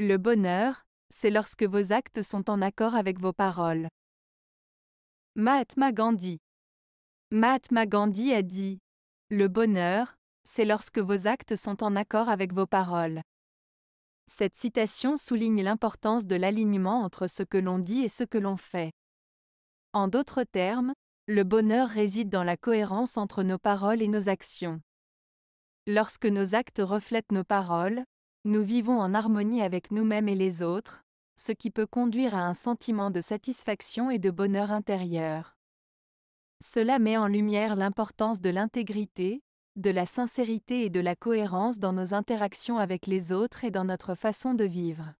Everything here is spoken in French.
Le bonheur, c'est lorsque vos actes sont en accord avec vos paroles. Mahatma Gandhi Mahatma Gandhi a dit Le bonheur, c'est lorsque vos actes sont en accord avec vos paroles. Cette citation souligne l'importance de l'alignement entre ce que l'on dit et ce que l'on fait. En d'autres termes, le bonheur réside dans la cohérence entre nos paroles et nos actions. Lorsque nos actes reflètent nos paroles, nous vivons en harmonie avec nous-mêmes et les autres, ce qui peut conduire à un sentiment de satisfaction et de bonheur intérieur. Cela met en lumière l'importance de l'intégrité, de la sincérité et de la cohérence dans nos interactions avec les autres et dans notre façon de vivre.